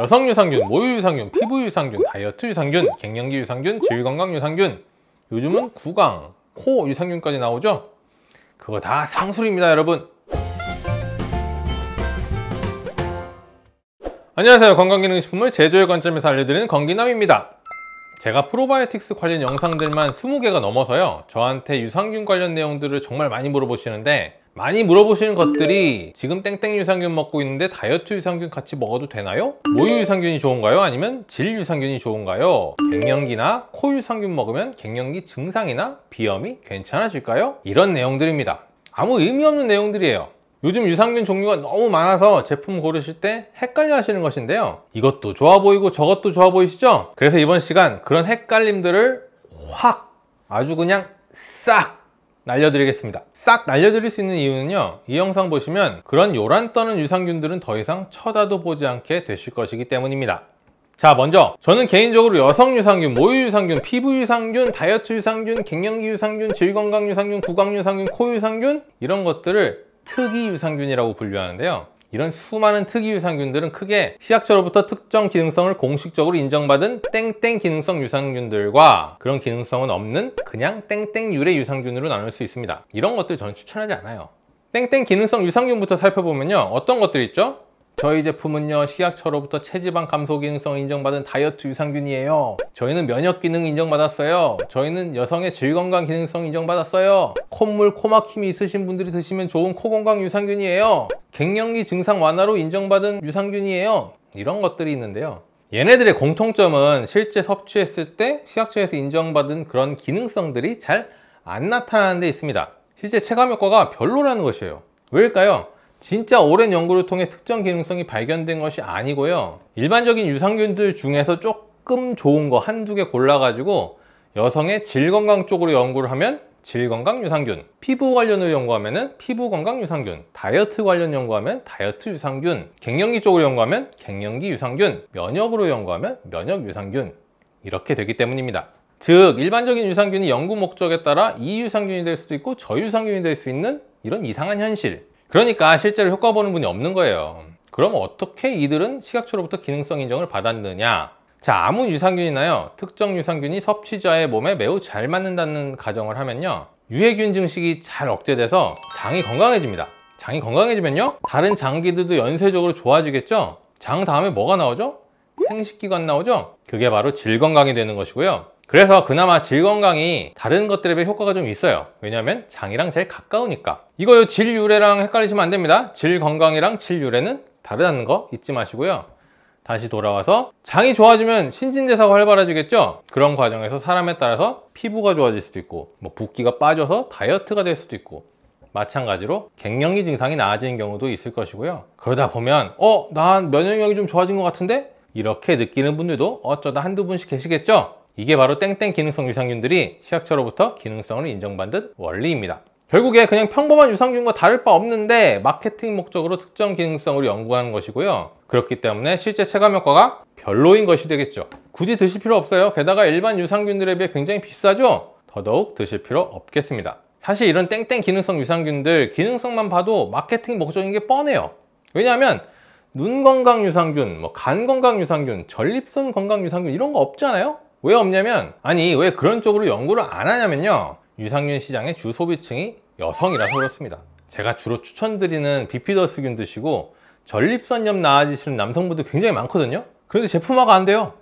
여성 유산균, 모유 유산균, 피부 유산균, 다이어트 유산균, 갱년기 유산균, 질건강 유산균 요즘은 구강, 코 유산균까지 나오죠? 그거 다 상술입니다 여러분 안녕하세요 건강기능식품을 제조의 관점에서 알려드리는 건기남입니다 제가 프로바이오틱스 관련 영상들만 20개가 넘어서요 저한테 유산균 관련 내용들을 정말 많이 물어보시는데 많이 물어보시는 것들이 지금 땡땡 유산균 먹고 있는데 다이어트 유산균 같이 먹어도 되나요? 모유 유산균이 좋은가요? 아니면 질 유산균이 좋은가요? 갱년기나 코 유산균 먹으면 갱년기 증상이나 비염이 괜찮아질까요? 이런 내용들입니다 아무 의미 없는 내용들이에요 요즘 유산균 종류가 너무 많아서 제품 고르실 때 헷갈려 하시는 것인데요 이것도 좋아 보이고 저것도 좋아 보이시죠? 그래서 이번 시간 그런 헷갈림들을 확 아주 그냥 싹 날려드리겠습니다 싹 날려드릴 수 있는 이유는요 이 영상 보시면 그런 요란 떠는 유산균들은 더 이상 쳐다도 보지 않게 되실 것이기 때문입니다 자 먼저 저는 개인적으로 여성 유산균, 모유 유산균, 피부 유산균, 다이어트 유산균, 갱년기 유산균, 질건강 유산균, 구강 유산균, 코 유산균 이런 것들을 특이 유산균이라고 분류하는데요 이런 수많은 특이 유산균들은 크게 시약처로부터 특정 기능성을 공식적으로 인정받은 땡땡 기능성 유산균들과 그런 기능성은 없는 그냥 땡땡 유래 유산균으로 나눌 수 있습니다 이런 것들 저는 추천하지 않아요 땡땡 기능성 유산균부터 살펴보면요 어떤 것들 있죠? 저희 제품은요 식약처로부터 체지방 감소 기능성 인정받은 다이어트 유산균이에요 저희는 면역 기능 인정받았어요 저희는 여성의 질 건강 기능성 인정받았어요 콧물 코막힘이 있으신 분들이 드시면 좋은 코 건강 유산균이에요 갱년기 증상 완화로 인정받은 유산균이에요 이런 것들이 있는데요 얘네들의 공통점은 실제 섭취했을 때 식약처에서 인정받은 그런 기능성들이 잘 안 나타나는 데 있습니다 실제 체감 효과가 별로라는 것이에요 왜일까요? 진짜 오랜 연구를 통해 특정 기능성이 발견된 것이 아니고요 일반적인 유산균들 중에서 조금 좋은 거 한두 개 골라 가지고 여성의 질건강 쪽으로 연구를 하면 질건강 유산균 피부 관련을 연구하면 피부건강 유산균 다이어트 관련 연구하면 다이어트 유산균 갱년기 쪽으로 연구하면 갱년기 유산균 면역으로 연구하면 면역 유산균 이렇게 되기 때문입니다 즉 일반적인 유산균이 연구 목적에 따라 이 유산균이 될 수도 있고 저 유산균이 될 수 있는 이런 이상한 현실 그러니까 실제로 효과 보는 분이 없는 거예요 그럼 어떻게 이들은 식약처로부터 기능성 인정을 받았느냐 자 아무 유산균이나요 특정 유산균이 섭취자의 몸에 매우 잘 맞는다는 가정을 하면요 유해균 증식이 잘 억제돼서 장이 건강해집니다 장이 건강해지면요 다른 장기들도 연쇄적으로 좋아지겠죠 장 다음에 뭐가 나오죠? 생식기관 나오죠? 그게 바로 질건강이 되는 것이고요 그래서 그나마 질 건강이 다른 것들에 비해 효과가 좀 있어요 왜냐하면 장이랑 제일 가까우니까 이거질 유래랑 헷갈리시면 안 됩니다 질 건강이랑 질 유래는 다르다는 거 잊지 마시고요 다시 돌아와서 장이 좋아지면 신진대사가 활발해지겠죠? 그런 과정에서 사람에 따라서 피부가 좋아질 수도 있고 뭐 붓기가 빠져서 다이어트가 될 수도 있고 마찬가지로 갱년기 증상이 나아지는 경우도 있을 것이고요 그러다 보면 어? 난 면역력이 좀 좋아진 것 같은데? 이렇게 느끼는 분들도 어쩌다 한두 분씩 계시겠죠? 이게 바로 땡땡 기능성 유산균들이 식약처로부터 기능성을 인정받은 원리입니다. 결국에 그냥 평범한 유산균과 다를 바 없는데 마케팅 목적으로 특정 기능성을 연구하는 것이고요. 그렇기 때문에 실제 체감 효과가 별로인 것이 되겠죠. 굳이 드실 필요 없어요. 게다가 일반 유산균들에 비해 굉장히 비싸죠? 더더욱 드실 필요 없겠습니다. 사실 이런 땡땡 기능성 유산균들 기능성만 봐도 마케팅 목적인 게 뻔해요. 왜냐하면 눈 건강 유산균, 뭐 간 건강 유산균, 전립선 건강 유산균 이런 거 없잖아요? 왜 없냐면 아니 왜 그런 쪽으로 연구를 안 하냐면요 유산균 시장의 주 소비층이 여성이라서 그렇습니다 제가 주로 추천드리는 비피더스균 드시고 전립선염 나아지시는 남성분들 굉장히 많거든요 그런데 제품화가 안 돼요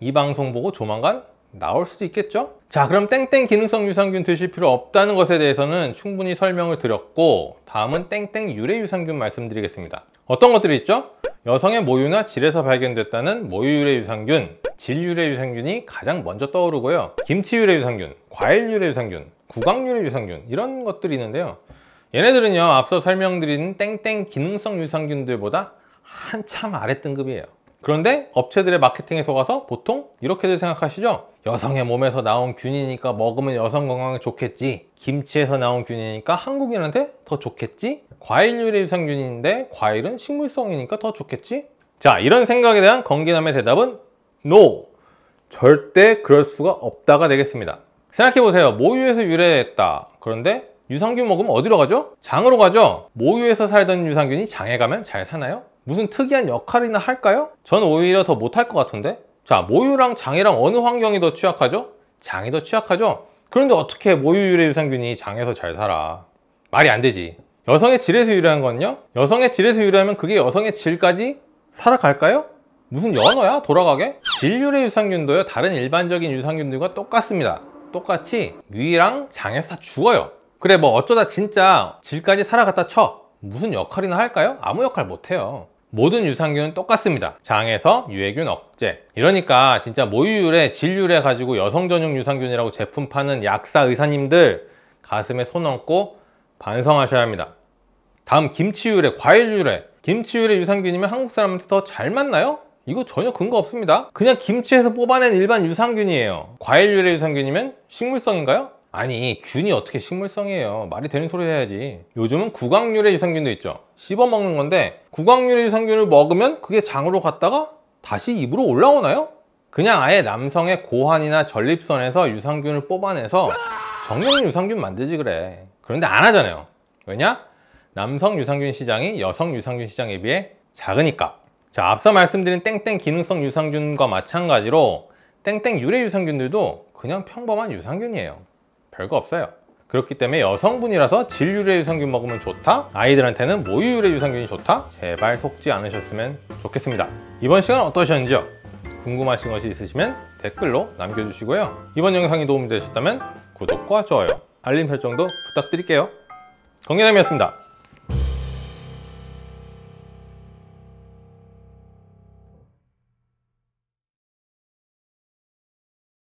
이 방송 보고 조만간 나올 수도 있겠죠? 자 그럼 땡땡 기능성 유산균 드실 필요 없다는 것에 대해서는 충분히 설명을 드렸고 다음은 땡땡 유래 유산균 말씀드리겠습니다 어떤 것들이 있죠? 여성의 모유나 질에서 발견됐다는 모유유래 유산균, 질유래 유산균이 가장 먼저 떠오르고요. 김치유래 유산균, 과일유래 유산균, 구강유래 유산균 이런 것들이 있는데요. 얘네들은요 앞서 설명드린 땡땡 기능성 유산균들보다 한참 아래 등급이에요. 그런데 업체들의 마케팅에 속아서 보통 이렇게들 생각하시죠? 여성의 몸에서 나온 균이니까 먹으면 여성 건강에 좋겠지 김치에서 나온 균이니까 한국인한테 더 좋겠지 과일유래 유산균인데 과일은 식물성이니까 더 좋겠지 자 이런 생각에 대한 건기남의 대답은 NO! 절대 그럴 수가 없다가 되겠습니다 생각해보세요 모유에서 유래했다 그런데 유산균 먹으면 어디로 가죠? 장으로 가죠? 모유에서 살던 유산균이 장에 가면 잘 사나요? 무슨 특이한 역할이나 할까요? 전 오히려 더 못할 것 같은데? 자, 모유랑 장이랑 어느 환경이 더 취약하죠? 장이 더 취약하죠? 그런데 어떻게 모유 유래 유산균이 장에서 잘 살아? 말이 안 되지. 여성의 질에서 유래한 건요? 여성의 질에서 유래하면 그게 여성의 질까지 살아갈까요? 무슨 연어야? 돌아가게? 질유래 유산균도요 다른 일반적인 유산균들과 똑같습니다 똑같이 위랑 장에서 다 죽어요 그래 뭐 어쩌다 진짜 질까지 살아갔다 쳐 무슨 역할이나 할까요? 아무 역할 못해요 모든 유산균은 똑같습니다 장에서 유해균 억제 이러니까 진짜 모유율에 질률에 가지고 여성 전용 유산균이라고 제품 파는 약사 의사님들 가슴에 손 얹고 반성하셔야 합니다 다음 김치유래 과일유래 김치유래 유산균이면 한국 사람한테 더 잘 맞나요? 이거 전혀 근거 없습니다 그냥 김치에서 뽑아낸 일반 유산균이에요 과일유래 유산균이면 식물성인가요? 아니 균이 어떻게 식물성이에요 말이 되는 소리 해야지 요즘은 구강유래 유산균도 있죠 씹어먹는 건데 구강유래 유산균을 먹으면 그게 장으로 갔다가 다시 입으로 올라오나요? 그냥 아예 남성의 고환이나 전립선에서 유산균을 뽑아내서 정형 유산균 만들지 그래 그런데 안 하잖아요 왜냐? 남성 유산균 시장이 여성 유산균 시장에 비해 작으니까 자 앞서 말씀드린 땡땡 기능성 유산균과 마찬가지로 땡땡 유래 유산균들도 그냥 평범한 유산균이에요 별거 없어요 그렇기 때문에 여성분이라서 질유래 유산균 먹으면 좋다 아이들한테는 모유유래 유산균이 좋다 제발 속지 않으셨으면 좋겠습니다 이번 시간 어떠셨는지요? 궁금하신 것이 있으시면 댓글로 남겨주시고요 이번 영상이 도움이 되셨다면 구독과 좋아요 알림 설정도 부탁드릴게요 경기남이었습니다